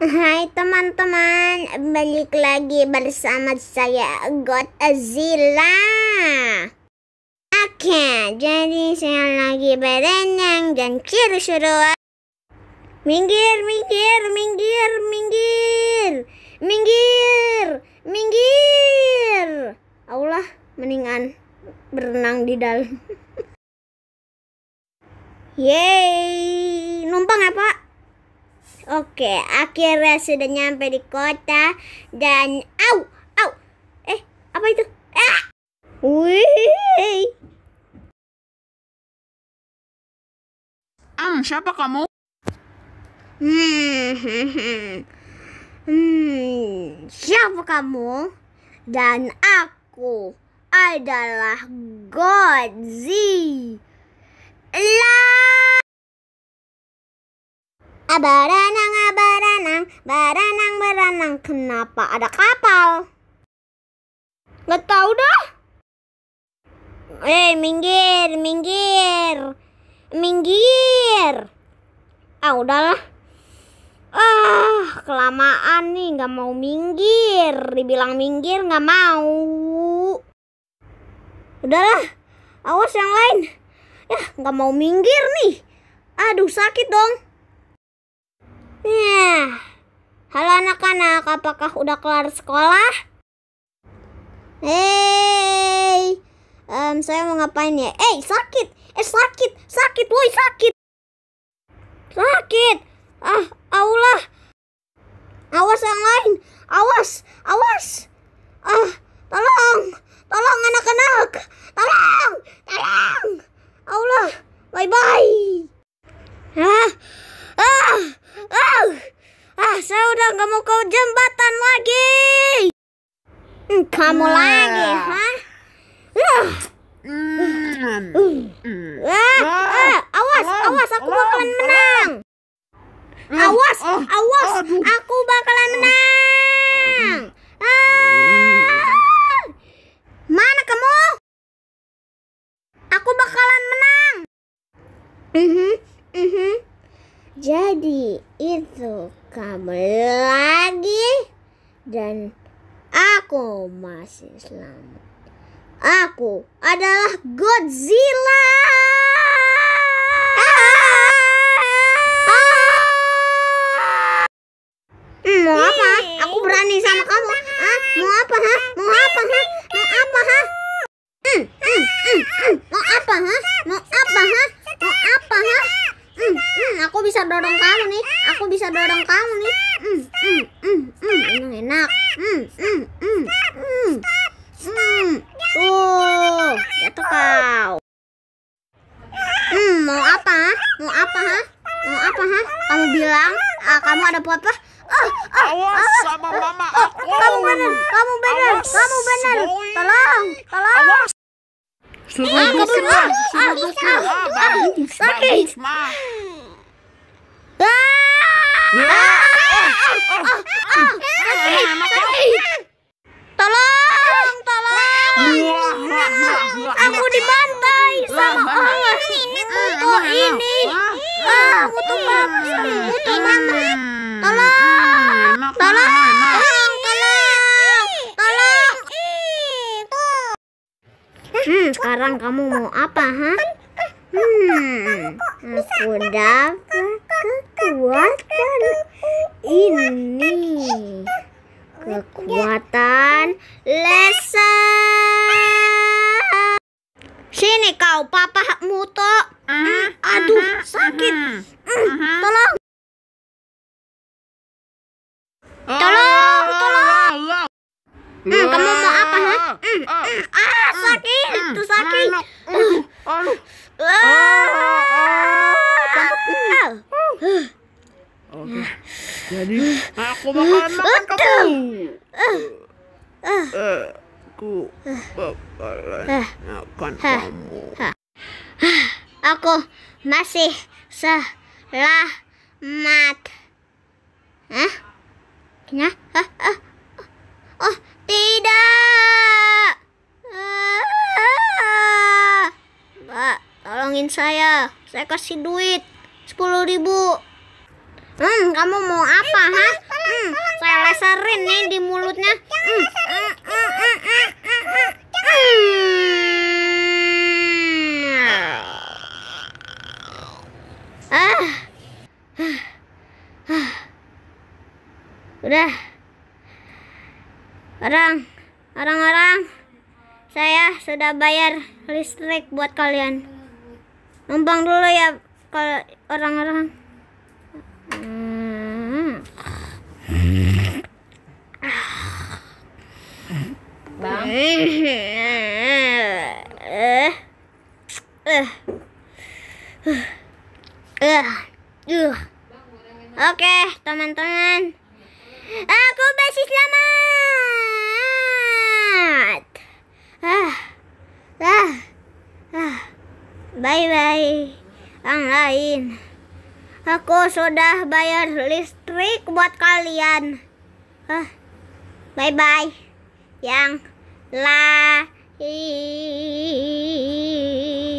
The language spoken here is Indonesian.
Hai teman-teman, balik lagi bersama saya Godzilla. Oke, jadi saya lagi berenang dan suruh Minggir, minggir, minggir, minggir, minggir, minggir. Allah, mendingan berenang di dalam. Yeay, numpang ya Oke, akhirnya sudah nyampe di kota dan au, au. Eh, apa itu? Ah! Wih. Hmm, siapa kamu? Hmm, hmm, siapa kamu? Dan aku adalah Godzi. Lah. Abaranang, abaranang, ah, baranang, baranang. Kenapa ada kapal? Gak tau dah. Eh, minggir, minggir. Minggir. Ah, udahlah. Ah, kelamaan nih, nggak mau minggir. Dibilang minggir nggak mau. Udahlah, awas yang lain. Ya, nggak mau minggir nih. Aduh, sakit dong. Nah, halo anak-anak, apakah udah kelar sekolah? Hey, um, saya mau ngapain ya? Eh, sakit, eh sakit, sakit, woi sakit, sakit. Ah, Allah, Awas yang lain, awas, awas. Ah, tolong, tolong anak-anak, tolong, tolong. Allah, bye bye. ke jembatan lagi. Hmm, kamu nah. lagi, hah? Uh. Mm. Uh. Uh. Awas, awas, aku bakalan menang. Awas, awas, aku bakalan menang. kamu lagi dan aku masih selamat. Aku adalah Godzilla. Mau apa? Aku berani sama kamu. Hah? Mau apa? Hah? Mau apa? Hah? Mau apa? Hah? Hmm, hmm, hmm, hmm. Mau apa? Hah? Mau nih aku bisa dorong kamu nih mm, mm, mm, mm. emang enak mm, mm, mm, mm. Mm. tuh jatuh kau hmm mau apa mau apa ha mau apa ha kamu bilang ah, kamu ada apa-apa Oh, ah, oh, ah, awas oh, sama oh, mama aku. Kamu benar, kamu benar, kamu benar. Tolong, tolong. Selamat ah, Selamat ah, ah, ah, Hmm, sekarang kamu mau apa, ha? Eh, eh, hmm, aku dapat kekuatan ini. Kekuatan Lesa. Sini kau, papa muto. Aduh, sakit. Tolong. Tolong, tolong. Hmm, kamu mau ah sakit ah, tuh sakit aduh Oke, jadi aku makan makan kamu. Aku bakalan makan ah. kamu. Aku masih selamat. Hah? Kenapa? Oh, saya. Saya kasih duit. Sepuluh ribu. Hmm, kamu mau apa, ha? Hmm, saya leserin nih di mulutnya. Hmm. hmm, hmm, hmm. Ah. Ah. Ah. Udah. Orang, orang-orang. Saya sudah bayar listrik buat kalian numpang dulu ya kalau orang-orang hmm. bang eh eh eh Oke, teman-teman. Ah! bye-bye yang lain. Aku sudah bayar listrik buat kalian. Bye-bye yang lain.